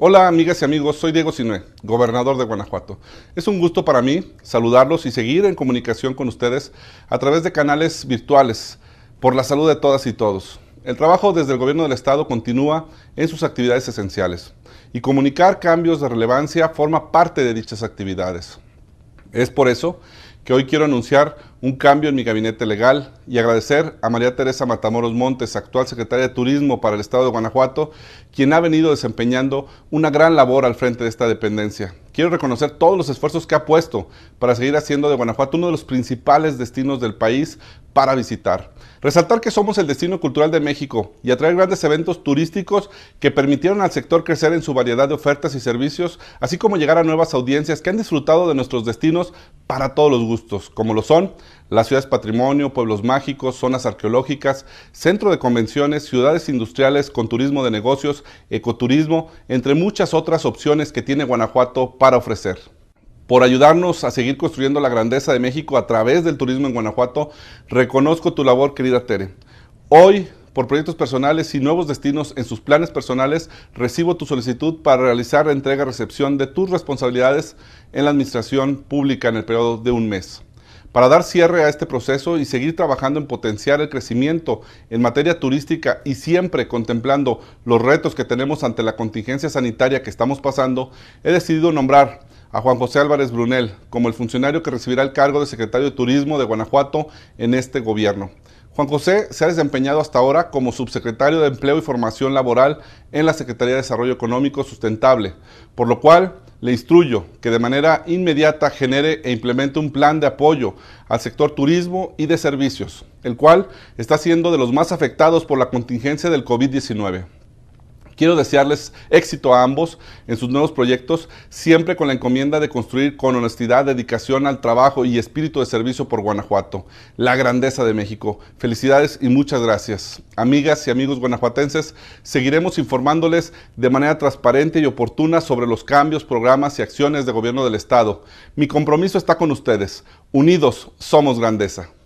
Hola amigas y amigos, soy Diego Sinue, gobernador de Guanajuato. Es un gusto para mí saludarlos y seguir en comunicación con ustedes a través de canales virtuales por la salud de todas y todos. El trabajo desde el gobierno del Estado continúa en sus actividades esenciales y comunicar cambios de relevancia forma parte de dichas actividades. Es por eso que hoy quiero anunciar un cambio en mi gabinete legal y agradecer a María Teresa Matamoros Montes, actual secretaria de Turismo para el Estado de Guanajuato, quien ha venido desempeñando una gran labor al frente de esta dependencia. Quiero reconocer todos los esfuerzos que ha puesto para seguir haciendo de Guanajuato uno de los principales destinos del país para visitar. Resaltar que somos el destino cultural de México y atraer grandes eventos turísticos que permitieron al sector crecer en su variedad de ofertas y servicios, así como llegar a nuevas audiencias que han disfrutado de nuestros destinos para todos los gustos, como lo son la ciudad es patrimonio, pueblos mágicos, zonas arqueológicas, centro de convenciones, ciudades industriales con turismo de negocios, ecoturismo, entre muchas otras opciones que tiene Guanajuato para ofrecer por ayudarnos a seguir construyendo la grandeza de México a través del turismo en Guanajuato. Reconozco tu labor, querida Tere. Hoy, por proyectos personales y nuevos destinos en sus planes personales, recibo tu solicitud para realizar la entrega-recepción de tus responsabilidades en la administración pública en el periodo de un mes. Para dar cierre a este proceso y seguir trabajando en potenciar el crecimiento en materia turística y siempre contemplando los retos que tenemos ante la contingencia sanitaria que estamos pasando, he decidido nombrar a Juan José Álvarez Brunel como el funcionario que recibirá el cargo de secretario de Turismo de Guanajuato en este gobierno. Juan José se ha desempeñado hasta ahora como subsecretario de Empleo y Formación Laboral en la Secretaría de Desarrollo Económico Sustentable, por lo cual le instruyo que de manera inmediata genere e implemente un plan de apoyo al sector turismo y de servicios, el cual está siendo de los más afectados por la contingencia del COVID-19. Quiero desearles éxito a ambos en sus nuevos proyectos, siempre con la encomienda de construir con honestidad, dedicación al trabajo y espíritu de servicio por Guanajuato, la grandeza de México. Felicidades y muchas gracias. Amigas y amigos guanajuatenses, seguiremos informándoles de manera transparente y oportuna sobre los cambios, programas y acciones de gobierno del Estado. Mi compromiso está con ustedes. Unidos somos grandeza.